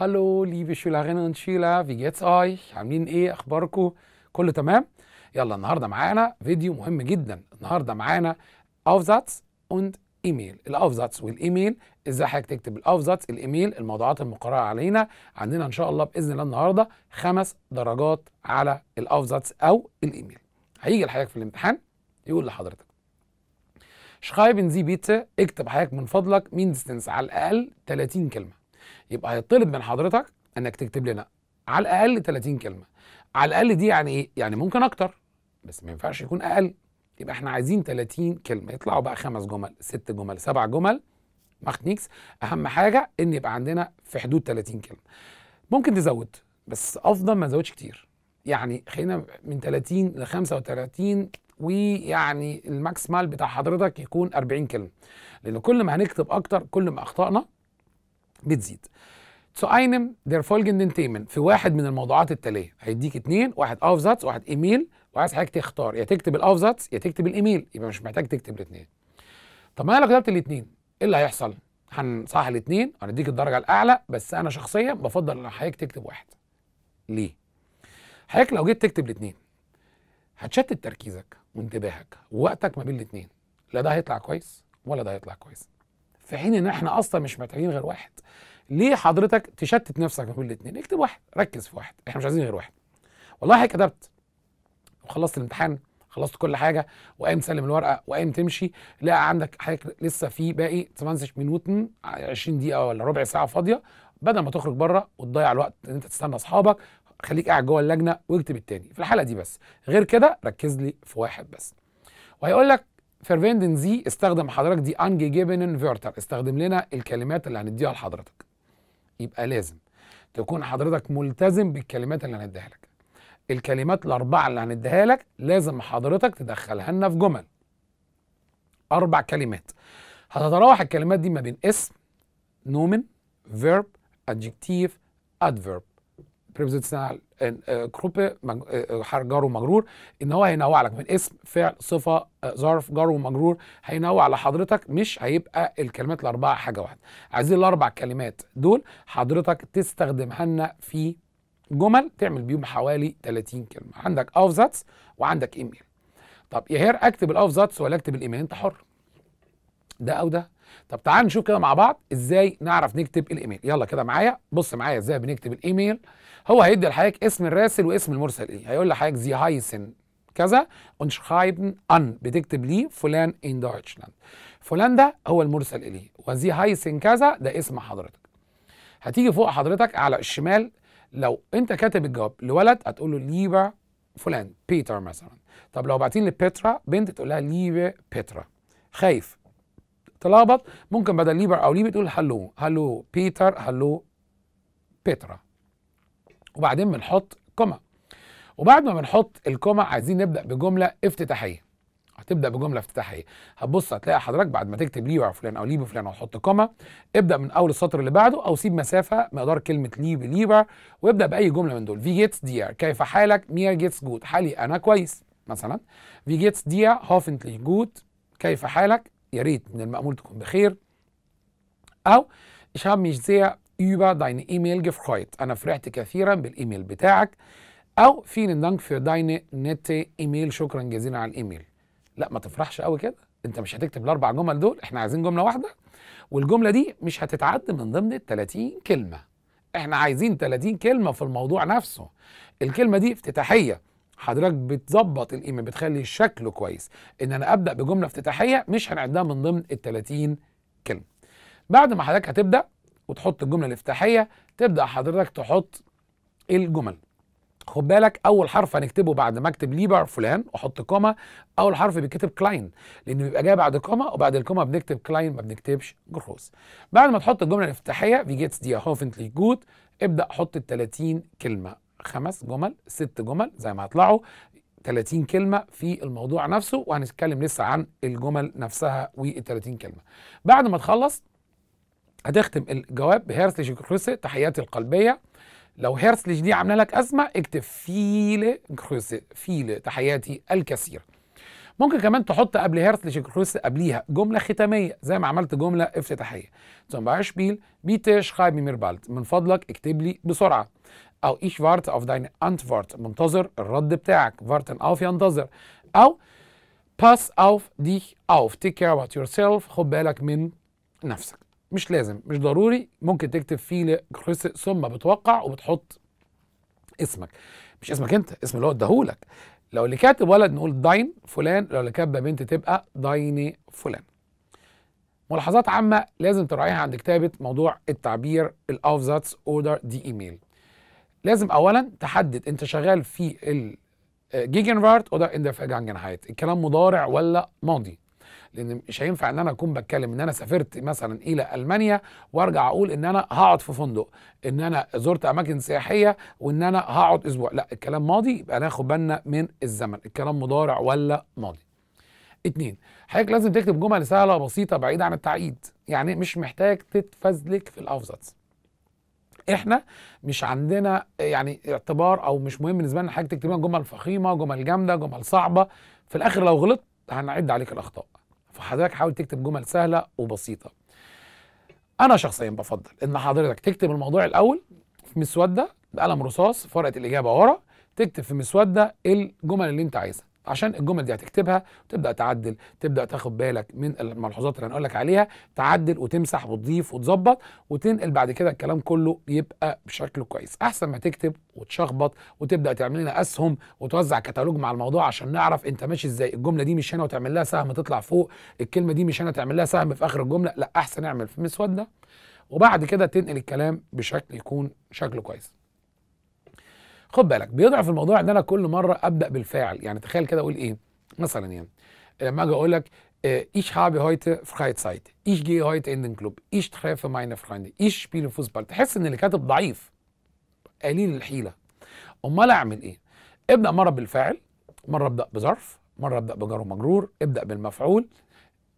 Hallo, liebe Schülerinnen und Schüler, wie geht's euch? عاملين ايه؟ اخباركم؟ كله تمام؟ يلا النهارده معانا فيديو مهم جدا، النهارده معانا افزاتس اند ايميل الاوفزاتس والايميل ازاي حضرتك تكتب الاوفزاتس الايميل الموضوعات المقرره علينا عندنا ان شاء الله باذن الله النهارده خمس درجات على الاوفزاتس او الايميل هيجي لحضرتك في الامتحان يقول لحضرتك شخايبن زي بيتزا اكتب حضرتك من فضلك مين ديستنس على الاقل 30 كلمه يبقى هيطلب من حضرتك انك تكتب لنا على الاقل 30 كلمه على الاقل دي يعني ايه يعني ممكن اكتر بس ما ينفعش يكون اقل يبقى احنا عايزين 30 كلمه يطلعوا بقى خمس جمل ست جمل سبع جمل ماخنيكس اهم حاجه ان يبقى عندنا في حدود 30 كلمه ممكن تزود بس افضل ما نزودش كتير يعني خلينا من 30 ل 35 ويعني الماكسيمال بتاع حضرتك يكون 40 كلمه لان كل ما هنكتب اكتر كل ما اخطائنا بتزيد zu einem der folgenden Themen في واحد من الموضوعات التالية هيديك اتنين واحد أفزاتس واحد إيميل وعايز حضرتك تختار يا تكتب الأفزاتس يا تكتب الإيميل يبقى مش محتاج تكتب الاتنين طب ما أنا لو كتبت الاتنين إيه اللي هيحصل؟ هنصحح الاتنين وهنديك الدرجة الأعلى بس أنا شخصيا بفضل إن حضرتك تكتب واحد ليه؟ حضرتك لو جيت تكتب الاتنين هتشتت تركيزك وانتباهك ووقتك ما بين الاتنين لا ده هيطلع كويس ولا ده هيطلع كويس في حين ان احنا اصلا مش محتاجين غير واحد ليه حضرتك تشتت نفسك ما بين الاثنين اكتب واحد ركز في واحد احنا مش عايزين غير واحد والله كتبت وخلصت الامتحان خلصت كل حاجه وقايم تسلم الورقه وقايم تمشي لا عندك حضرتك لسه في باقي 18 نيوتن 20 دقيقه ولا ربع ساعه فاضيه بدل ما تخرج بره وتضيع الوقت ان انت تستنى اصحابك خليك قاعد جوه اللجنه واكتب التاني في الحلقه دي بس غير كده ركز لي في واحد بس وهيقول لك فيرفيندن زي استخدم حضرتك دي انجي جيبن فيرتر استخدم لنا الكلمات اللي هنديها لحضرتك يبقى لازم تكون حضرتك ملتزم بالكلمات اللي هنديها لك الكلمات الاربعه اللي هنديها لك لازم حضرتك تدخلها لنا في جمل اربع كلمات هتتراوح الكلمات دي ما بين اسم نومن فيرب ادجكتيف ادفيرب prepositional آه، كروب آه، آه، حرف جار ومجرور ان هو هينوع لك من اسم فعل صفه ظرف جار ومجرور هينوع لحضرتك مش هيبقى الكلمات الاربعه حاجه واحده عايزين الاربع كلمات دول حضرتك تستخدمها لنا في جمل تعمل بيهم حوالي 30 كلمه عندك اوفزاتس وعندك ايميل طب يا هير اكتب الاوفزاتس ولا اكتب الايميل انت حر ده او ده طب تعال نشوف كده مع بعض ازاي نعرف نكتب الايميل يلا كده معايا بص معايا ازاي بنكتب الايميل هو هيدي لحضرتك اسم الراسل واسم المرسل ايه هيقول لحضرتك زي هايسن كذا اون شرايبن ان بتكتب ليه فلان ان دويتشلاند فلان ده هو المرسل اليه وزي هايسن كذا ده اسم حضرتك هتيجي فوق حضرتك على الشمال لو انت كاتب الجواب لولد هتقول له ليبا فلان بيتر مثلا طب لو بعتين لبيترا بنت تقول لها ليبا بيترا خايف تلخبط ممكن بدل ليبر او ليبي تقول هلو هلو بيتر هلو بيترا وبعدين بنحط كومة وبعد ما بنحط الكومة عايزين نبدا بجمله افتتاحيه هتبدا بجمله افتتاحيه هتبص هتلاقي حضرتك بعد ما تكتب ليه وفلان او لي بفلان وتحط كومة ابدا من اول السطر اللي بعده او سيب مسافه مقدار كلمه لي بليبر وابدا باي جمله من دول في جيتس دير كيف حالك مير جيتس جود حالي انا كويس مثلا في جيتس دير هوفنتلي جود كيف حالك يا ريت من المأمول تكون بخير او ich habe mich über deine E-Mail gefreut. أنا فرحت كثيرا بالإيميل بتاعك أو vielen Dank für deine nette E-Mail شكرا جزيلا على الإيميل. لا ما تفرحش قوي كده أنت مش هتكتب الأربع جمل دول إحنا عايزين جملة واحدة والجملة دي مش هتتعد من ضمن ال 30 كلمة. إحنا عايزين 30 كلمة في الموضوع نفسه. الكلمة دي افتتاحية حضرتك بتظبط الايميل بتخلي شكله كويس ان انا ابدا بجمله افتتاحيه مش هنعدها من ضمن ال 30 كلمه بعد ما حضرتك هتبدا وتحط الجمله الافتتاحيه تبدا حضرتك تحط الجمل خد بالك اول حرف هنكتبه بعد ما اكتب ليبر فلان واحط كوما اول حرف بيتكتب كلاين لان بيبقى جاي بعد كوما وبعد الكوما بنكتب كلاين ما بنكتبش جروس بعد ما تحط الجمله الافتتاحيه في جيتس دي هوفنتلي جود ابدا حط ال 30 كلمه خمس جمل ست جمل زي ما هطلعوا 30 كلمة في الموضوع نفسه وهنتكلم لسه عن الجمل نفسها وال 30 كلمة. بعد ما تخلص هتختم الجواب بهيرسليش كروسي تحياتي القلبيه لو هيرسليش دي عامله لك ازمه اكتب فيل كروسي فيل تحياتي الكثير ممكن كمان تحط قبل هيرسليش كروسي قبليها جمله ختاميه زي ما عملت جمله افتتاحيه zum Beispiel بيتش schreib mir من فضلك اكتب لي بسرعه او ايش فارت اوف داين انت فارت منتظر الرد بتاعك فارت اوف ينتظر او باس اوف دي اوف تيك كير اباوت يور سيلف خد بالك من نفسك مش لازم مش ضروري ممكن تكتب فيه ثم بتوقع وبتحط اسمك مش اسمك انت اسم اللي هو اداهولك لو اللي كاتب ولد نقول داين فلان لو اللي كاتبه بنت تبقى دايني فلان ملاحظات عامة لازم تراعيها عند كتابة موضوع التعبير الافزاتس أوردر دي إيميل لازم أولا تحدد أنت شغال في الجيجن ان ذا فاجن إندفاجانجنهايت الكلام مضارع ولا ماضي لان مش هينفع ان انا اكون بتكلم ان انا سافرت مثلا الى المانيا وارجع اقول ان انا هقعد في فندق ان انا زرت اماكن سياحيه وان انا هقعد اسبوع لا الكلام ماضي يبقى ناخد بالنا من الزمن الكلام مضارع ولا ماضي اتنين حضرتك لازم تكتب جمل سهله بسيطه بعيده عن التعقيد يعني مش محتاج تتفزلك في الافزز احنا مش عندنا يعني اعتبار او مش مهم بالنسبه لنا حضرتك تكتب جمل فخيمه جمل جامده جمل صعبه في الاخر لو غلطت هنعد عليك الاخطاء فحضرتك حاول تكتب جمل سهله وبسيطه انا شخصيا بفضل ان حضرتك تكتب الموضوع الاول في مسوده بقلم رصاص فرقه الاجابه ورا تكتب في مسوده الجمل اللي انت عايزها عشان الجمل دي هتكتبها وتبدا تعدل تبدا تاخد بالك من الملحوظات اللي هنقول لك عليها تعدل وتمسح وتضيف وتظبط وتنقل بعد كده الكلام كله يبقى بشكل كويس احسن ما تكتب وتشخبط وتبدا تعمل لنا اسهم وتوزع كتالوج مع الموضوع عشان نعرف انت ماشي ازاي الجمله دي مش هنا وتعمل لها سهم تطلع فوق الكلمه دي مش هنا تعمل لها سهم في اخر الجمله لا احسن اعمل في مسود ده وبعد كده تنقل الكلام بشكل يكون شكله كويس خد بالك بيضعف الموضوع ان انا كل مره ابدا بالفاعل يعني تخيل كده اقول ايه مثلا يعني لما اجي اقول لك ich habe heute سايت ايش جي heute in den كلوب ايش treffe meine فريند ايش بيل Fußball تحس ان اللي كاتب ضعيف قليل الحيله امال اعمل ايه ابدا مره بالفعل مره ابدا بظرف مره ابدا بجار ومجرور ابدا بالمفعول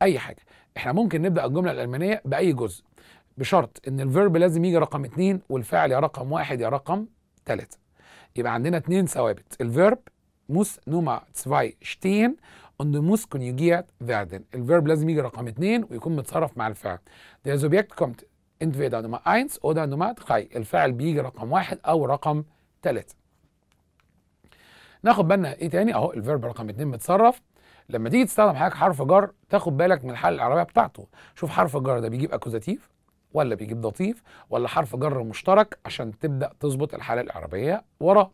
اي حاجه احنا ممكن نبدا الجمله الالمانيه باي جزء بشرط ان الفيرب لازم يجي رقم اتنين والفعل يا رقم واحد يا رقم ثلاثة يبقى عندنا اتنين ثوابت الفيرب موس نوما تسفاي شتين und du musst konjugiert الفيرب لازم يجي رقم اتنين ويكون متصرف مع الفعل. كومت Subjekt kommt entweder Nummer 1 oder نوما 3. الفعل بيجي رقم واحد أو رقم ثلاثة. ناخد بالنا ايه تاني اهو الفيرب رقم اتنين متصرف لما تيجي تستخدم حضرتك حرف جر تاخد بالك من الحاله العربيه بتاعته شوف حرف الجر ده بيجيب اكوزاتيف ولا بيجيب لطيف ولا حرف جر مشترك عشان تبدا تظبط الحاله الاعرابيه وراه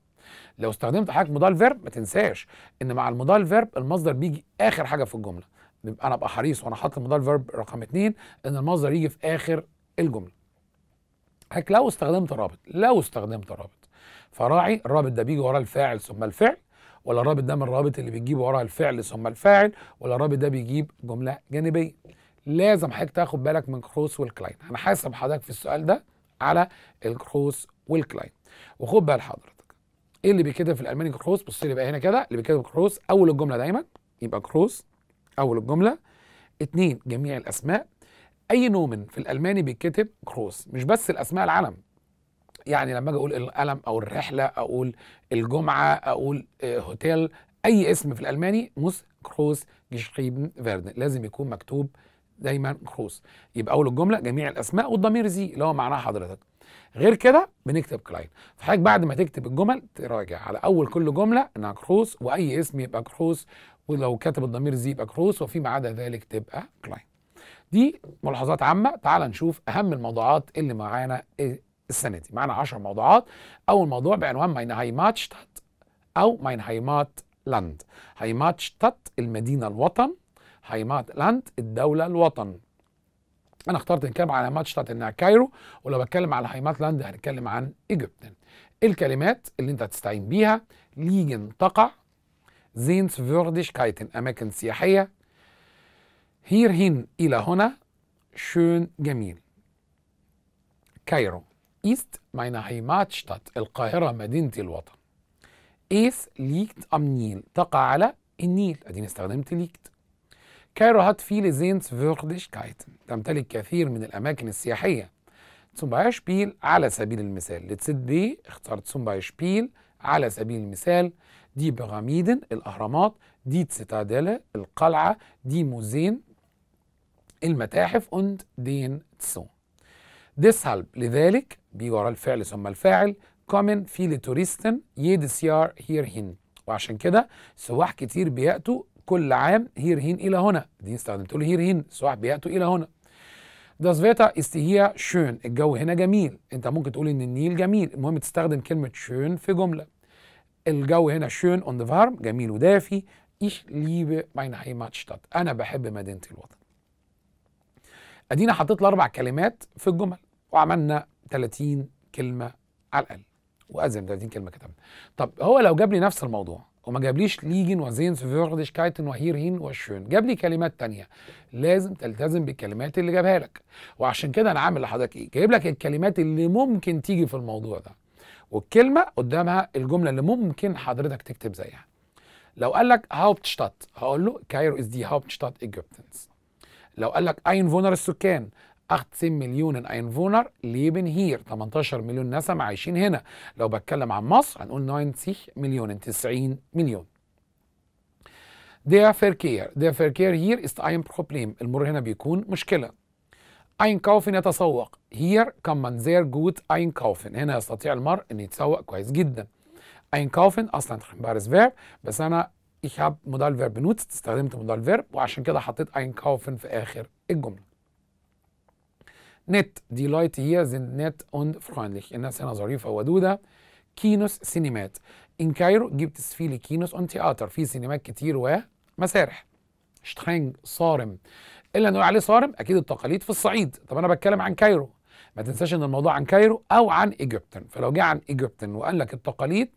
لو استخدمت حضرتك مضال فيرب ما تنساش ان مع المضال فيرب المصدر بيجي اخر حاجه في الجمله انا ابقى حريص وانا حاطط المضال فيرب رقم اتنين ان المصدر يجي في اخر الجمله حضرتك لو استخدمت رابط لو استخدمت رابط فراعي الرابط ده بيجي ورا الفاعل ثم الفعل ولا الرابط ده من الرابط اللي بيجيب وراها الفعل ثم الفاعل ولا الرابط ده بيجيب جمله جانبيه لازم حضرتك تاخد بالك من كروس والكلاين حاسب حضرتك في السؤال ده على الكروس والكلاين وخد بال حضرتك ايه اللي بيتكتب في الالماني كروس بص لي بقى هنا كده اللي بيتكتب كروس اول الجمله دايما يبقى كروس اول الجمله اتنين جميع الاسماء اي نومن في الالماني بيتكتب كروس مش بس الاسماء العلم يعني لما اجي اقول القلم او الرحله اقول الجمعه اقول آه، هوتيل اي اسم في الالماني موس كروس جشريبن فيردن لازم يكون مكتوب دايما خوص يبقى اول الجمله جميع الاسماء والضمير زي اللي هو معناها حضرتك غير كده بنكتب كلاين فحضرتك بعد ما تكتب الجمل تراجع على اول كل جمله انها كروس واي اسم يبقى كروس ولو كتب الضمير زي يبقى كروس وفيما عدا ذلك تبقى كلاين دي ملاحظات عامه تعال نشوف اهم الموضوعات اللي معانا السنه دي معانا 10 موضوعات اول موضوع بعنوان ماين هايماتشتات او ماين هايمات لاند هايماتشتات المدينه الوطن لاند الدولة الوطن انا اخترت نتكلم على هيمات شتات انها كايرو ولو بتكلم على هيمات لاند هنتكلم عن ايجيبتن الكلمات اللي انت هتستعين بيها ليجن تقع زينس كايتن اماكن سياحيه هير هين الى هنا شون جميل كايرو ist هيمات شتات القاهرة مدينتي الوطن. ايس ليكت ام Nil تقع على النيل ادينا استخدمت ليكت كايرو هات hat viele فيردشكايت تمتلك كثير من الأماكن السياحية. Zum Beispiel على سبيل المثال لتسد بي اخترت zum Beispiel على سبيل المثال دي بيراميدن الأهرامات دي زيتاديله القلعة دي موزين المتاحف und den Zoo. Deshalb لذلك بي ورا الفعل ثم الفاعل kommen viele Touristen jedes Jahr hierhin وعشان كده سواح كتير بيأتوا كل عام هير هين إلى هنا دي استخدمت له هين سواح بيأتوا إلى هنا داس فيتا إست هي شون الجو هنا جميل. انت ممكن تقول ان النيل جميل. المهم تستخدم كلمة شون في جملة. الجو هنا أون ذا فارم جميل ودافي. Ich ماين هيمات شتات انا بحب مدينتي الوطن. ادينا حطيت الاربع كلمات في الجمل وعملنا 30 كلمة على الاقل. وازم 30 كلمة كتبنا. طب هو لو جاب لي نفس الموضوع وما جابليش ليجن وزين فيردشكايتن وهير هين وشون جاب لي كلمات تانية لازم تلتزم بالكلمات اللي جابها لك وعشان كده انا عامل لحضرتك ايه جايب لك الكلمات اللي ممكن تيجي في الموضوع ده والكلمه قدامها الجمله اللي ممكن حضرتك تكتب زيها لو قال لك هاوبتشتات هقول له كايرو از دي هاوبتشتات ايجيبتنز لو قال لك اين فونر السكان 18 مليون اينفونر ليبن هير 18 مليون نسمة عايشين هنا لو بتكلم عن مصر هنقول 90 مليون 90 مليون Der Verkehr. Der Verkehr hier ist ein Problem. المر هنا بيكون مشكلة. Einkaufen يتسوق. Hier kann man sehr gut einkaufen. هنا يستطيع المرء أن يتسوق كويس جدا. Einkaufen أصلا بارز فيرب بس أنا ich habe Modal Verb benutzt استخدمت Modal Verb وعشان كده حطيت Einkaufen في آخر الجملة. نت دي لايت هي زن نت اون freundlich الناس هنا ظريفة ودودة كينوس سينمات ان كايرو جبت سفيلي كينوس اون تياتر في سينمات كتير ومسارح شترينج صارم الا نقول عليه صارم اكيد التقاليد في الصعيد طب انا بتكلم عن كايرو ما تنساش ان الموضوع عن كايرو او عن ايجيبتن فلو جه عن ايجيبتن وقال لك التقاليد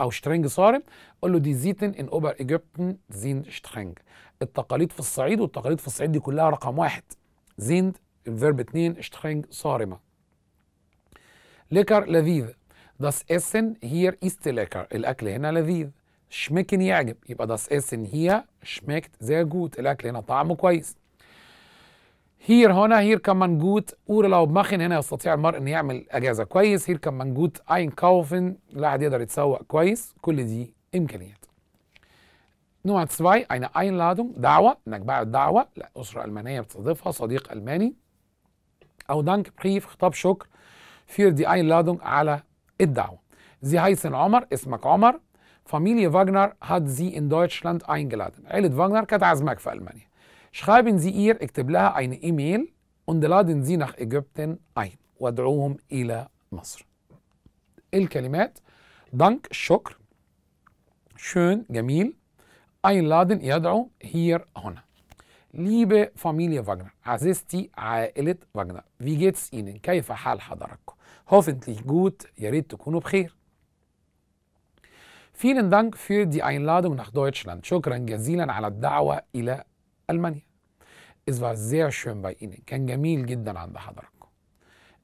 او شترينج صارم قول له دي زيتن ان اوبر ايجيبتن زين شترينج التقاليد في الصعيد والتقاليد في الصعيد دي كلها رقم واحد زيند الفيرب 2 شترينج صارمة ليكر لذيذ داس اسن هير ايست ليكر الأكل هنا لذيذ شمكن يعجب يبقى داس اسن هي شمكت زي جوت الأكل هنا طعمه كويس هير هنا هير كان جوت اور لو machen هنا يستطيع المرء أن يعمل أجازة كويس هير كان اين كوفن لا حد يقدر يتسوق كويس كل دي إمكانيات نوع 2 اين Einladung دعوة إنك بعد دعوة لأسرة ألمانية بتستضيفها صديق ألماني او دانك بريف خطاب شكر für die Einladung على الدعوة. Sie heißen عمر اسمك عمر. Familie Wagner hat sie in Deutschland eingeladen. عيلة فاغنر كانت عازماك في ألمانيا. Schreiben Sie ihr اكتب لها eine E-Mail und laden Sie nach Ägypten ein وادعوهم إلى مصر. الكلمات دانك شكر schön جميل einladen يدعو here هنا. Liebe Familie Wagner, عزيزتي عائلة Wagner. wie geht's Ihnen? كيف حال حضراتكم? Hoffentlich gut, يا ريت تكونوا بخير. Vielen Dank für die Einladung nach Deutschland. شكرا جزيلا على الدعوة إلى ألمانيا. Es war sehr schön bei Ihnen. كان جميل جدا عند حضراتكم.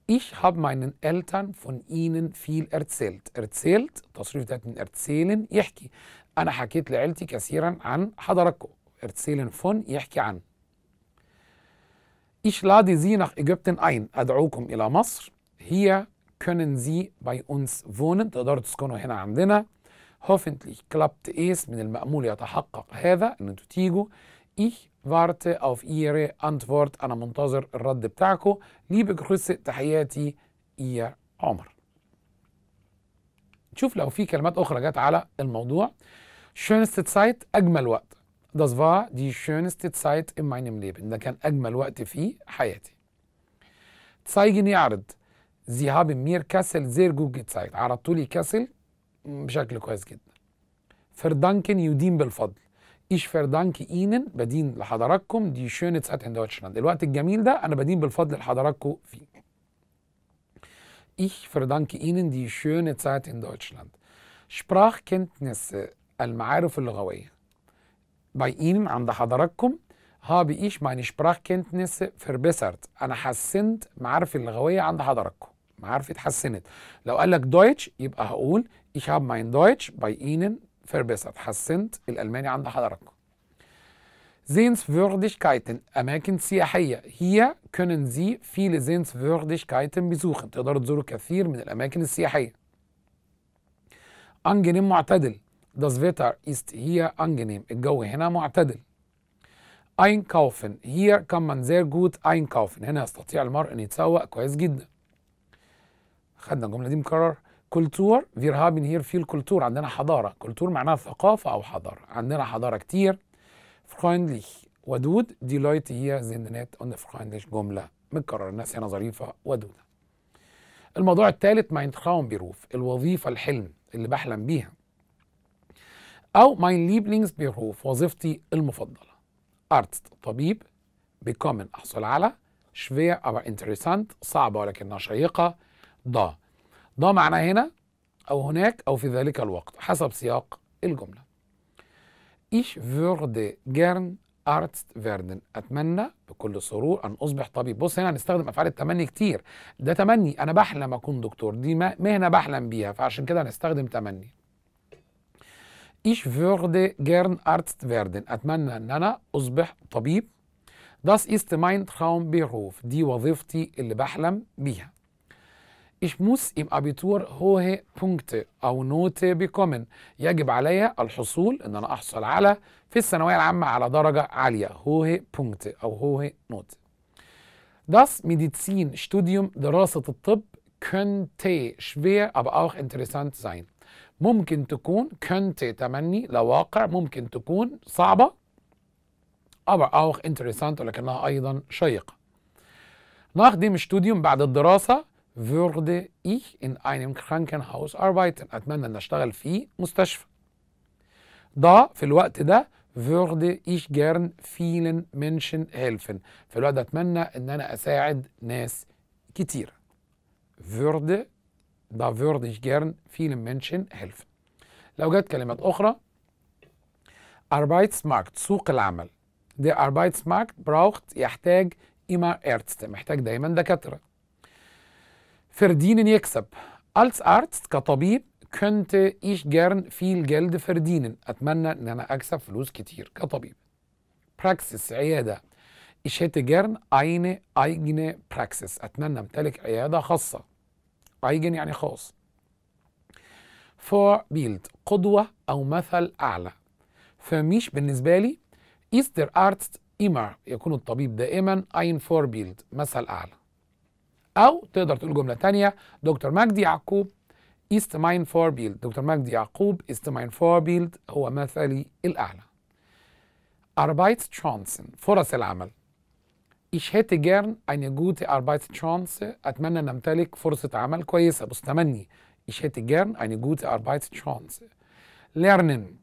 Ich habe meinen Eltern von Ihnen viel erzählt. Erzählt, تصريف ده من erzählen, يحكي. أنا حكيت لعيلتي كثيرا عن حضراتكم. ارتسيلن فون يحكي عن Ich lade Sie nach Ägypten ein أدعوكم إلى مصر Hier können Sie bei uns wohnen تقدروا تسكنوا هنا عندنا Hoffentlich klappt es من المأمول يتحقق هذا إن أنتوا تيجوا Ich warte auf Ihre Antwort أنا منتظر الرد بتاعكم Liebe Grüße تحياتي Ihr عمر نشوف لو في كلمات أخرى جت على الموضوع Schönste Zeit أجمل وقت Das war die schönste Zeit in meinem Leben. Da kann أجمل وقت في حياتي. Zeigen يعرض. Sie haben mir Kassel sehr gut gezeigt. عرضتوا لي كاسل بشكل كويس جدا. Verdanken يدين بالفضل. Ich verdanke Ihnen بدين لحضراتكم die schöne Zeit in Deutschland. الوقت الجميل ده أنا بدين بالفضل لحضراتكم فيه. Ich verdanke Ihnen die schöne Zeit in Deutschland. Sprachkenntnisse المعارف اللغوية Bei ihm, عند حضراتكم habe ich meine Sprachkenntnisse verbessert. أنا حسنت معارفي اللغوية عند حضراتكم. معارفي اتحسنت. لو قال لك Deutsch يبقى هقول ich habe mein Deutsch bei Ihnen verbessert. حسنت الألماني عند حضراتكم. Sehenswürdigkeiten, أماكن سياحية. Hier können Sie viele Sehenswürdigkeiten besuchen. تقدروا تزوروا كثير من الأماكن السياحية. أنجنم معتدل Das Wetter ist hier angenehm. الجو هنا معتدل. Einkaufen. Hier kann man sehr gut einkaufen. هنا يستطيع المرء أن يتسوق كويس جدا. خدنا الجملة دي مكرر. كولتور wir haben hier viel Kultur عندنا حضارة كولتور معناها ثقافة أو حضارة عندنا حضارة كتير freundlich ودود die Leute hier sind nett und freundlich جملة مكرر. الناس هنا ظريفة ودودة الموضوع الثالث mein بيروف. الوظيفة الحلم اللي بحلم بيها أو ماين ليبلينجز بيروف وظيفتي المفضلة أرتست طبيب بكومن أحصل على شفير أو انتريسانت صعبة ولكنها شيقة ضا ضا معناه هنا أو هناك أو في ذلك الوقت حسب سياق الجملة إيش würde جيرن أرتست فيردن أتمنى بكل سرور أن أصبح طبيب بص هنا هنستخدم أفعال التمني كتير ده تمني أنا بحلم أكون دكتور دي مهنة بحلم بيها فعشان كده هنستخدم تمني Ich würde gern Arzt werden. أتمنى أن أنا أصبح طبيب. Das ist mein Traumberuf. دي وظيفتي اللي بحلم بيها. Ich muss im Abitur hohe Punkte أو Note bekommen. يجب علي الحصول إن أنا أحصل على في الثانوية العامة على درجة عالية. hohe Punkte أو hohe Note. Das Medizinstudium دراسة الطب könnte schwer aber auch interessant sein. ممكن تكون كنت تمني لواقع ممكن تكون صعبة aber auch انتريسانت ولكنها أيضا شيقة Nach dem Studium بعد الدراسة würde ich in einem Krankenhaus arbeiten أتمنى أن أشتغل في مستشفى da في الوقت ده würde ich gern vielen Menschen helfen في الوقت ده أتمنى أن أنا أساعد ناس كتير würde دافيرديش جيرن فيلم منشن هيلف لو جت كلمات اخرى اربايتس ماركت سوق العمل دي ماركت براوخت يحتاج ايما ارتست محتاج دايما دكاتره فردين يكسب الز ارتست كطبيب كنت ايش جيرن فيل جلد فردينن اتمنى ان انا اكسب فلوس كتير كطبيب براكسس عياده ايش هيت جيرن اينه اينه براكسس اتمنى امتلك عياده خاصه Eigen يعني خاص for قدوة أو مثل أعلى فميش بالنسبة لي ايستر der Arzt immer يكون الطبيب دائما ein Vorbild مثل أعلى أو تقدر تقول جملة تانية دكتور مجدي يعقوب ist mein Vorbild دكتور مجدي يعقوب ist mein Vorbild هو مثلي الأعلى Arbeitschancen فرص العمل Ich hätte gern eine gute Arbeitschance. أتمنى أن أمتلك فرصة عمل كويسة. مستمني. Ich hätte gern eine gute Arbeitschance. Lernen.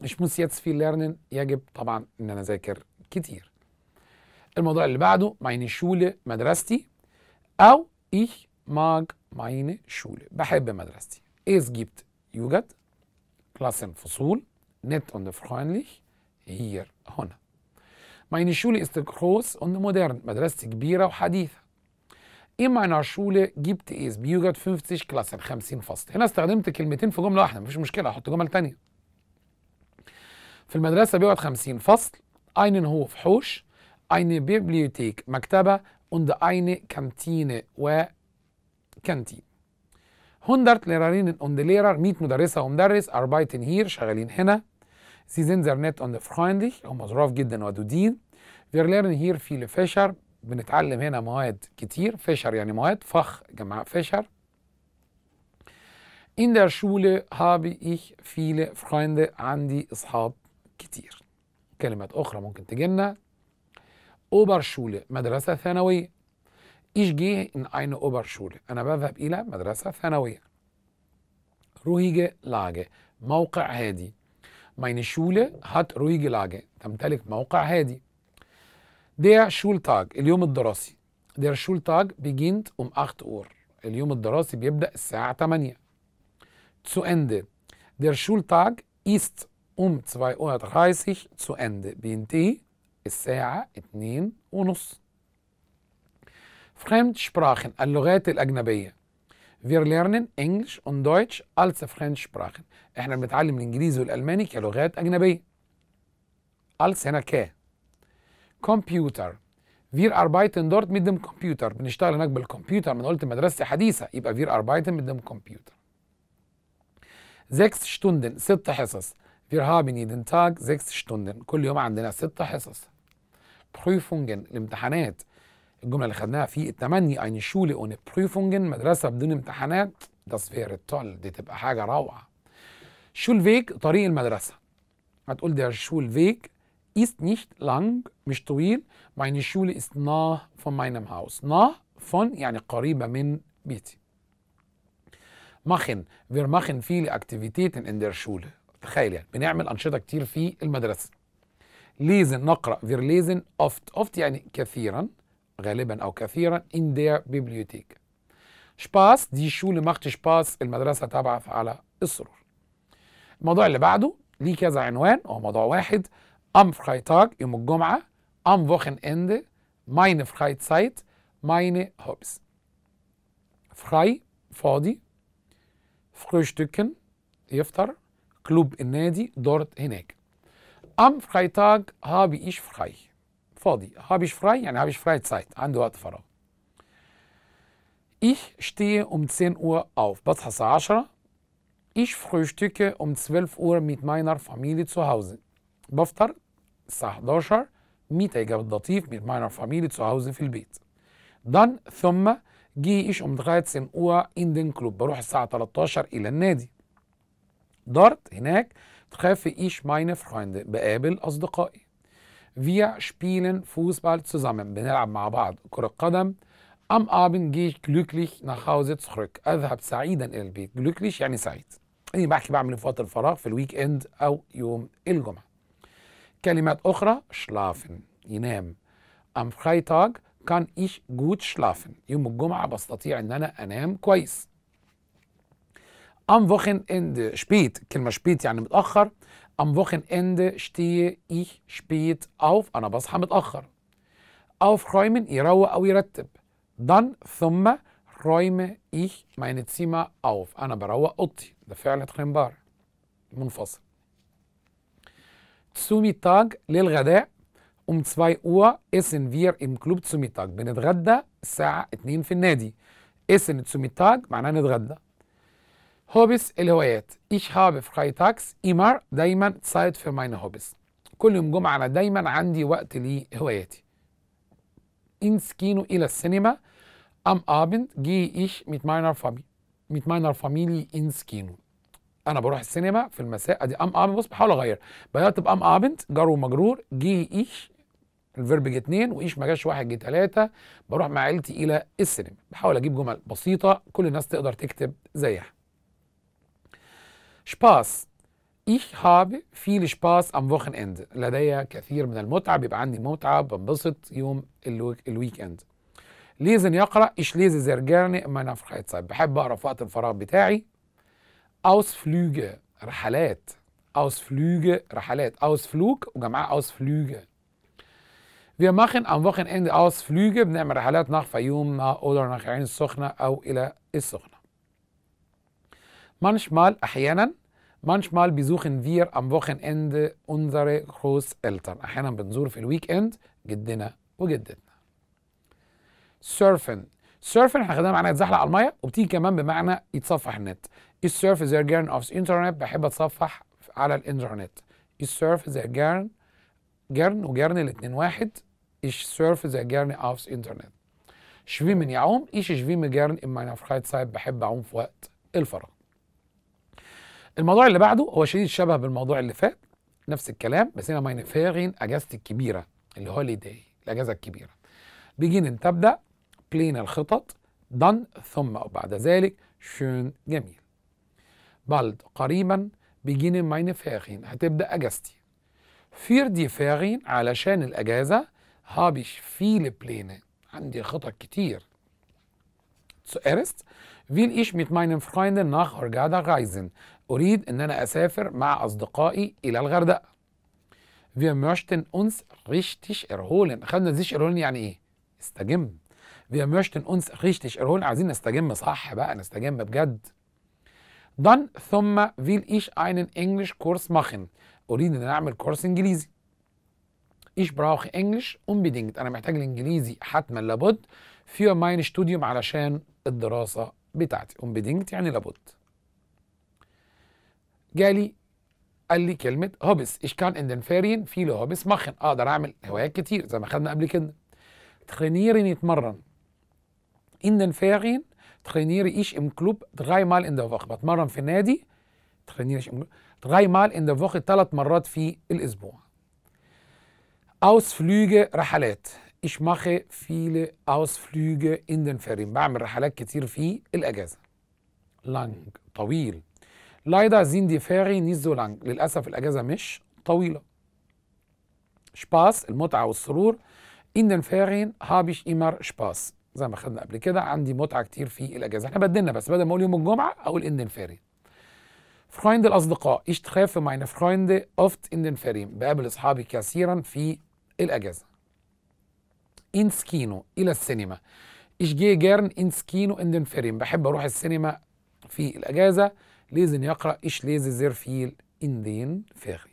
Ich muss jetzt viel lernen. يجب طبعا أن أنا أذاكر كتير. الموضوع اللي بعده meine Schule مدرستي أو ich mag meine Schule. بحب مدرستي. Es gibt يوجد Klassenfصول. nett und freundlich. Hier, هنا. Meine Schule ist groß und modern, مدرستي كبيرة وحديثة. In meiner Schule gibt es بيوجد 50 Klassen 50 فصل. هنا استخدمت كلمتين في جملة واحدة مفيش مشكلة أحط جمل تانية. في المدرسة بيوجد 50 فصل. einen Hof حوش. eine Bibliothek مكتبة und eine Kantine كانتين. 100 Lehrerinnen und Lehrer 100 مدرسة ومدرس arbeiten hier شغالين هنا. Sie sind sehr nett und freundlich هم ظراف جدا ودودين. Wir lernen hier viele Fächer بنتعلم هنا مواد كتير Fächer يعني مواد فخ جمع Fächer. In der Schule habe ich viele Freunde عندي أصحاب كتير. كلمات أخرى ممكن تجينا Oberschule مدرسة ثانوية. Ich gehe in eine Oberschule. أنا بذهب إلى مدرسة ثانوية. ruhige Lage, موقع هادي. Meine Schule hat ruhige Lage. تمتلك موقع هادي. Der Schultag اليوم الدراسي. Der Schultag beginnt um 8 Uhr. اليوم الدراسي بيبدأ الساعة 8. Zu Ende. Der Schultag ist um 2.30 Uhr zu Ende. بينتهي الساعة 2.30 Uhr. Fremdsprachen اللغات الأجنبية. Wir lernen Englisch und Deutsch als Fremdsprachen. احنا بنتعلم الانجليزي والالماني كلغات اجنبيه. Als هنا ك. Computer. Wir arbeiten dort mit dem Computer. بنشتغل هناك بالكمبيوتر. من قلت مدرسه حديثه يبقى wir arbeiten mit dem Computer. 6 Stunden ست حصص. Wir haben jeden Tag 6 Stunden. كل يوم عندنا ست حصص. Prüfungen الامتحانات. الجمله اللي خدناها في التمني eine Schule ohne Prüfungen مدرسه بدون امتحانات das wäre toll دي تبقى حاجه روعه شولفيك طريق المدرسه هتقول der Schulweg ist nicht lang مش طويل meine Schule ist nah von meinem Haus nah von يعني قريبه من بيتي machen wir machen viele Aktivitäten in der Schule تخيل يعني بنعمل انشطه كتير في المدرسه lesen نقرا wir lesen oft oft يعني كثيرا غالبا أو كثيرا in their bibliothek شباس دي اللي مخت شباس المدرسة تبعث على السرور الموضوع اللي بعده ليه كذا عنوان هو موضوع واحد أم فرايتاج يوم الجمعة أم فوخن إند ماين سايت ماين هوبس فراي فاضي فروشتكن يفطر كلوب النادي دورت هناك أم فرايتاج هابي إيش فراي فاضي habe ich frei Ja, habe ich Freizeit عندي وقت فراغ Ich stehe um 10 Uhr auf بصحى الساعة 10 Ich frühstücke um 12 Uhr mit meiner Familie zu Hause بفطر الساعة 11 Mittag mit meiner Familie zu Hause viel البيت Dann ثم gehe ich um 13 Uhr in den Club بروح الساعة 13 إلى Dort هناك treffe ich meine Freunde بقابل أصدقائي Wir spielen Fußball zusammen. بنلعب مع بعض كرة قدم. Am Abend gehe ich glücklich nach Hause zurück. أذهب سعيدا إلى البيت. Glücklich يعني سعيد. أنا بحكي بعمل في وقت الفراغ في الويك إند أو يوم الجمعة. كلمات أخرى schlafen ينام. Am Freitag kann ich gut schlafen. يوم الجمعة بستطيع إن أنا أنام كويس. Am Wochenende spät كلمة spät يعني متأخر am Wochenende stehe ich spät auf أنا بصحى متأخر aufräumen يروق أو يرتب dann ثم räume ich meine Zimmer auf أنا بروق أوضتي ده فعل تخنبار منفصل zu Mittag للغداء um 2 Uhr essen wir im Club zu Mittag بنتغدى الساعة 2 في النادي essen zu Mittag معناه نتغدى هوبس الهوايات ich habe تاكس ايمار دايما سايد في ماين هوبس كل يوم جمعة أنا دايما عندي وقت لهواياتي ان سكينو إلى السينما ام Abend جي ايش ميت ماينر فامي ميت ماينر فاميلي ان سكينو أنا بروح السينما في المساء أدي ام Abend بص بحاول أغير بدأت تبقى ام Abend جار ومجرور جي ايش الفيرب جه اتنين وايش ما جاش واحد جه تلاتة بروح مع عيلتي إلى السينما بحاول أجيب جمل بسيطة كل الناس تقدر تكتب زيها شباس ich habe viel Spaß am Wochenende لدي كثير من المتعة بيبقى عندي متعة بنبسط يوم الويك اند ليزن يقرا ايش ليز زير جيرني ما بحب اقرا في وقت الفراغ بتاعي اوس فلوجه رحلات اوس فلوجه رحلات اوس فلوك وجمعها اوس فلوجه Wir machen am Wochenende Ausflüge, wir machen Rehalat nach Fayum, nach Oder, nach Rhein-Sochna oder nach sochna Manchmal, أحيانا manchmal besuchen wir am Wochenende unsere Großeltern أحيانا بنزور في الويك إند جدنا وجدتنا surfen surfen احنا خدناها معنى يتزحلق على الميه وبتيجي كمان بمعنى يتصفح النت السيرف ذا جيرن اوف انترنت بحب اتصفح على الانترنت السيرف ذا جيرن جيرن وجيرن الاثنين واحد السيرف ذا جيرن اوف انترنت شفيمن يعوم ايش شفيمن جيرن اما فرايت سايد بحب اعوم في وقت الفراغ الموضوع اللي بعده هو شديد الشبه بالموضوع اللي فات نفس الكلام بس هنا ماينفيرين اجازتي الكبيره الهوليداي الاجازه الكبيره بيجين تبدا بلين الخطط دن ثم وبعد ذلك شون جميل بالد قريبا بيجين ماينفيرين هتبدا اجازتي فير دي فيرين علشان الاجازه هابش فيل بلينه عندي خطط كتير zuerst will ich mit meinen Freunden nach Hurghada reisen. أريد أن أنا أسافر مع أصدقائي إلى الغردقة Wir möchten uns richtig erholen خدنا sich erholen يعني إيه؟ استجم Wir möchten uns richtig erholen عايزين نستجم صح بقى نستجم بجد Dann ثم will ich einen English كورس machen أريد أن أعمل كورس إنجليزي Ich brauche Englisch unbedingt أنا محتاج الإنجليزي حتما لابد für mein Studium علشان الدراسة بتاعتي unbedingt يعني لابد جالي قال لي كلمه هوبس ايش كان إندن فيرين في له هوبس مخن اقدر اعمل هوايات كتير زي ما خدنا قبل كده تخينيري يتمرن إندن فيرين تخينيري إيش إم كلوب تغاي مال إندن فوخ بتمرن في النادي trainiere إيش إم تغاي مال إندن فوخ ثلاث مرات في الأسبوع. فلوجة رحلات. إيش مخي فيل أوس فلوجة إندن Ferien. بعمل رحلات كتير في الأجازة. لانج طويل. لايدا زين دي فيري نيز so لانج للأسف الأجازة مش طويلة شباس المتعة والسرور ان den هابش ايمر شباس زي ما خدنا قبل كده عندي متعة كتير في الأجازة احنا بدلنا بس بدل ما أقول يوم الجمعة أقول ان den فرايند الأصدقاء ايش تخاف ماين Freunde اوفت in den بقابل أصحابي كثيرا في الأجازة ان سكينو إلى السينما ايش جي جيرن ان سكينو ان den بحب أروح السينما في الأجازة ليزن يقرأ ايش ليز زير فيل ان دين Ferien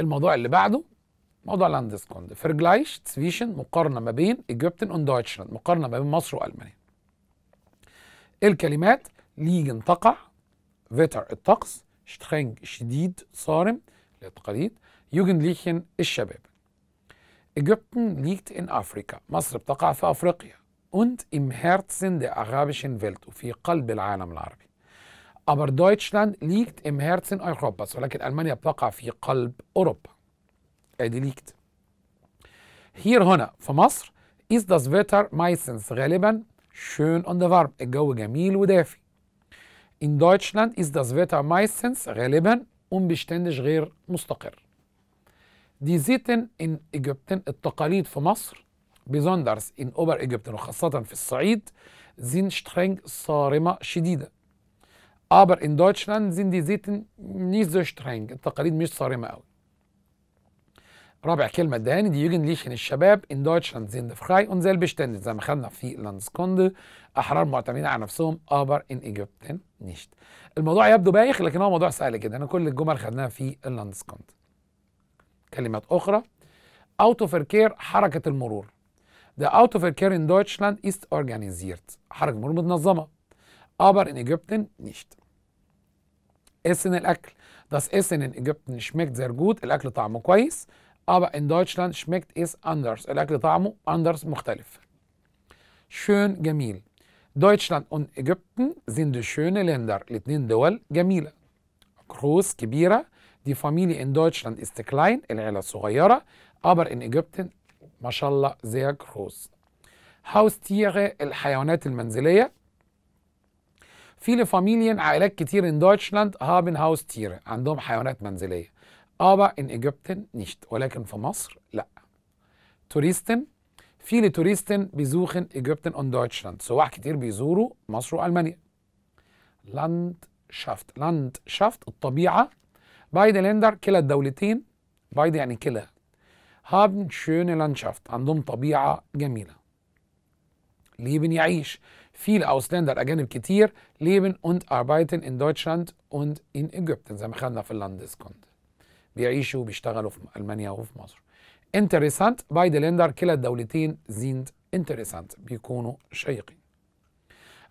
الموضوع اللي بعده موضوع لاندسكوند فيرجلايش تسفيشن مقارنة ما بين ايجيبتن اون دويتشلاند مقارنة ما بين مصر وألمانيا الكلمات ليجن تقع فيتر الطقس شتخنج شديد صارم للتقاليد يوجن الشباب ايجيبتن ليكت ان افريكا مصر بتقع في أفريقيا und im Herzen der arabischen Welt وفي قلب العالم العربي. Aber Deutschland liegt im Herzen Europas ولكن ألمانيا تقع في قلب أوروبا. ادي liegt. Hier هنا في مصر ist das Wetter meistens غالبا schön und warm. الجو جميل ودافي. In Deutschland ist das Wetter meistens غالبا unbeständig غير مستقر. Die Sitten in Ägypten التقاليد في مصر بيزوندرز إن أوبر إيجبتن وخاصة في الصعيد زين شترينج صارمة شديدة aber in Deutschland sind die Sitten nicht so streng التقاليد مش صارمة أوي. رابع كلمة داني دي يوجن ليشن الشباب in Deutschland sind frei und selbstständig زي ما خدنا في لانسكوند أحرار معتمدين على نفسهم aber in Ägypten nicht الموضوع يبدو بايخ لكن هو موضوع سهل جدا كل الجمل خدناها في اللانسكوند كلمات أخرى أوتو فيركير حركة المرور Der Autoverkehr in Deutschland ist organisiert, aber in Ägypten nicht. Essen Das Essen in Ägypten schmeckt sehr gut, aber in Deutschland schmeckt es anders, anders, Schön, gemil. Deutschland und Ägypten sind schöne Länder, groß, كبيرة. Die Familie in Deutschland ist klein, aber in Ägypten ما شاء الله زيك كروز هاوس تيغي الحيوانات المنزلية في لفاميليان عائلات كتير ان دويتشلاند هابن هاوس تيغي عندهم حيوانات منزلية ابا ان ايجيبتن نيشت ولكن في مصر لا توريستن فيلي توريستن بيزوخن ايجيبتن اون دويتشلاند سواح كتير بيزوروا مصر والمانيا لاند شافت لاند شافت الطبيعة بايد لندر كلا الدولتين بايد يعني كلا هابن schöne Landschaft, عندهم طبيعة جميلة. ليبن يعيش. في الاوسلندر أجانب كتير, ليبن und arbeiten in Deutschland und in Ägypten زي ما خدنا في اللاندسكوند. بيعيشوا وبيشتغلوا في ألمانيا وفي مصر. Interessant, بايد لندر كلا الدولتين sind interessant, بيكونوا شيقين.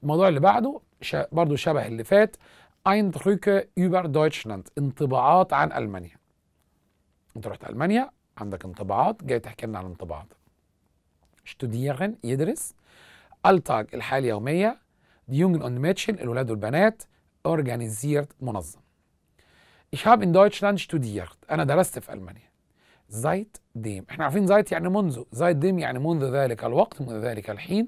الموضوع اللي بعده برضه شبه اللي فات ايندروكه über Deutschland انطباعات عن ألمانيا. انت رحت ألمانيا عندك انطباعات جاي تحكي لنا عن الانطباعات studieren يدرس التاج الحياه اليوميه die Jungen und Mädchen الولاد والبنات organisiert منظم Ich habe in Deutschland studiert أنا درست في ألمانيا زايت ديم احنا عارفين زايت يعني منذ زايت ديم يعني منذ ذلك الوقت منذ ذلك الحين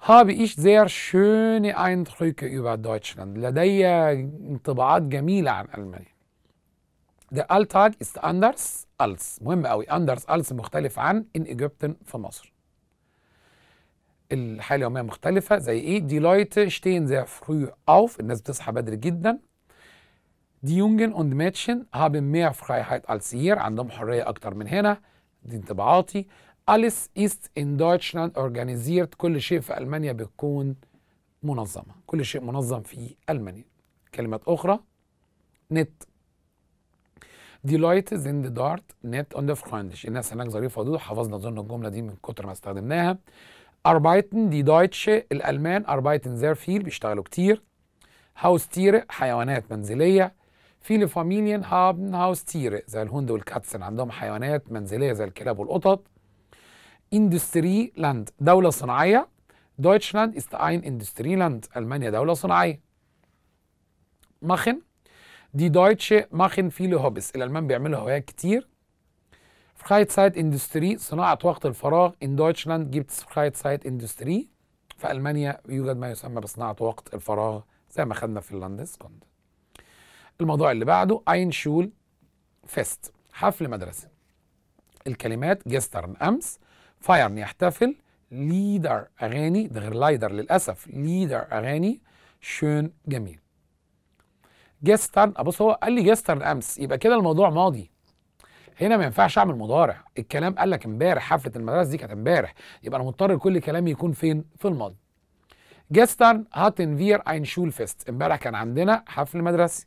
habe ich sehr schöne Eindrücke über Deutschland لدي انطباعات جميلة عن ألمانيا ده التاج است اندرس الس مهم قوي اندرس الس مختلف عن ان ايجيبتن في مصر الحياه اليوميه مختلفه زي ايه دي لايت شتين زي فرو اوف الناس بتصحى بدري جدا دي يونجن اوند ماتشن هابن مير فرايهايت als hier عندهم حريه اكتر من هنا دي انطباعاتي alles ist in Deutschland organisiert كل شيء في ألمانيا بيكون منظمة كل شيء منظم في ألمانيا كلمات أخرى نت دي لايتز ان ذا دارت نت اون ذا فرندش الناس هناك ظريفه دول حفظنا اظن الجمله دي من كتر ما استخدمناها اربايتن دي دايتش الالمان اربايتن زير فيل بيشتغلوا كتير هاوس تير حيوانات منزليه فيلي فاميليان هابن هاوس تير زي الهند والكاتسن عندهم حيوانات منزليه زي الكلاب والقطط اندستري لاند دوله صناعيه دويتشلاند است اين اندستري لاند المانيا دوله صناعيه مخن Die Deutsche machen viele هوبس الألمان بيعملوا هوايات كتير اندستري صناعة وقت الفراغ In Deutschland gibt es اندستري في ألمانيا يوجد ما يسمى بصناعة وقت الفراغ زي ما خدنا في اللاندسكوند الموضوع اللي بعده اين شول Fest حفل مدرسة الكلمات جسترن أمس فايرن يحتفل ليدر أغاني ده غير لايدر للأسف ليدر أغاني شون جميل جيسترن ابص هو قال لي جيسترن امس يبقى كده الموضوع ماضي هنا ما ينفعش اعمل مضارع الكلام قال لك امبارح حفله المدرسه دي كانت امبارح يبقى انا مضطر كل كلامي يكون فين في الماضي جيسترن هاتن فير اين شول فيست امبارح كان عندنا حفل مدرسي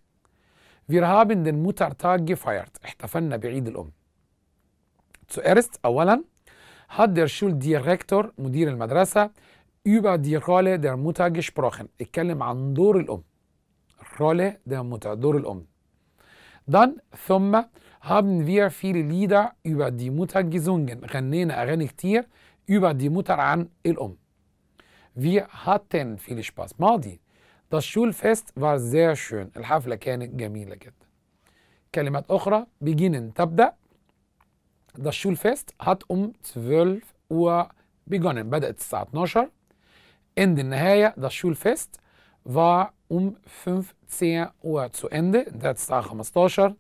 فير هابن دن موتر تاج فايرت احتفلنا بعيد الام zuerst اولا دير شول Schuldirektor مدير المدرسه يبقى دي Rolle der Mutter gesprochen اتكلم عن دور الام Rolle der Mutter durch den Om. Dann, ثم, haben wir viele Lieder über die Mutter gesungen. غنينا أغاني كتير über die Mutter عن الأم. Wir hatten viel Spaß. ماضي. Das Schulfest war sehr schön. الحفلة كانت جميلة جدا. Kalimat أخرى beginnen تبدأ. Das Schulfest hat um 12 Uhr begonnen. بدأت الساعة 12. Ende Nähe, das Schulfest war um 5 Uhr. Tseya Uatsuende, ده 9 15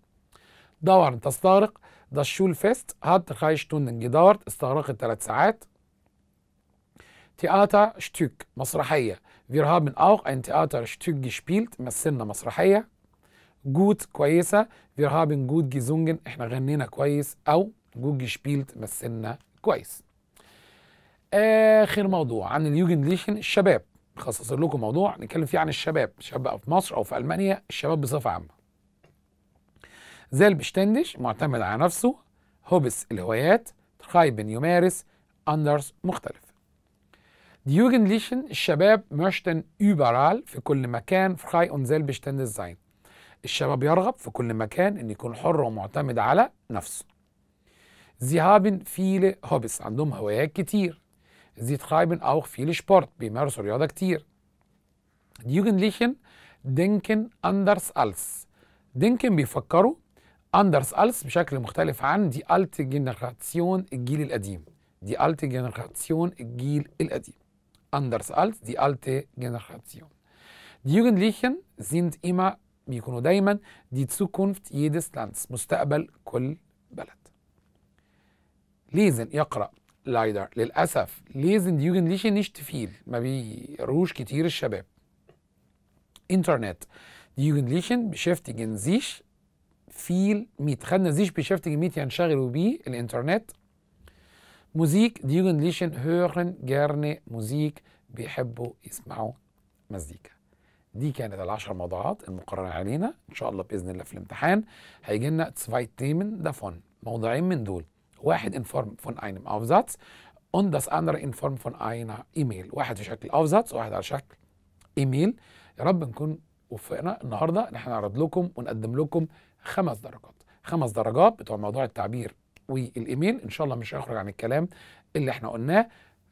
دور تستغرق Das Schulfest hat drei Stunden gedauert استغرقت ثلاث ساعات Theater Stück مسرحية Wir haben auch ein Theaterstück gespielt مثلنا مسرحية Gut كويسة Wir haben gut gesungen احنا غنينا كويس أو gut gespielt مثلنا كويس آخر موضوع عن اليوجن ليشن الشباب مخصصين لكم موضوع نتكلم فيه عن الشباب الشباب بقى في مصر او في المانيا الشباب بصفه عامه زي البشتندش معتمد على نفسه هوبس الهوايات ترايبن يمارس أندرس مختلف ديوجن ليشن الشباب مشتن überall في كل مكان اون und بشتندش زين الشباب يرغب في كل مكان إن يكون حر ومعتمد على نفسه. زي هابن فيل هوبس عندهم هوايات كتير. Sie treiben auch viel Sport, بيمارسوا رياضة كتير. Die Jugendlichen denken anders als. denken بيفكروا anders als بشكل مختلف عن die alte Generation الجيل القديم. die alte Generation الجيل القديم. anders als die alte Generation. Die Jugendlichen sind immer بيكونوا دايما die Zukunft jedes Landes مستقبل كل بلد. lesen يقرأ لايدر للاسف ليزن ديوجن ليش نشت فيل ما بيروش كتير الشباب انترنت ديوجن ليشن بشفت جنزيش فيل ميت خدنا زيش بشفت ميت ينشغلوا بيه الانترنت موزيك ديوجن ليشن هورن جيرن موزيك بيحبوا يسمعوا مزيكا دي كانت العشر موضوعات المقررة علينا ان شاء الله باذن الله في الامتحان هيجي لنا تسفايت تيمن دافون موضوعين من دول واحد in Form von einem Aufsatz und das andere in Form von einer E-Mail واحد في شكل أفزاتس وواحد على شكل إيميل يا رب نكون وفقنا النهاردة إن احنا نعرض لكم ونقدم لكم خمس درجات خمس درجات بتوع موضوع التعبير والايميل ان شاء الله مش هيخرج عن الكلام اللي احنا قلناه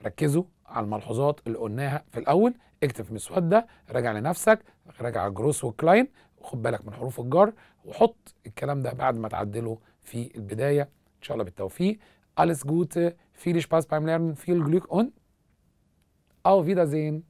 ركزوا على الملحوظات اللي قلناها في الاول اكتب في مسوده راجع لنفسك راجع على الجروس وخد بالك من حروف الجر وحط الكلام ده بعد ما تعدله في البدايه Inshallah mit Taufi. Alles Gute, viel Spaß beim Lernen, viel Glück und auf Wiedersehen.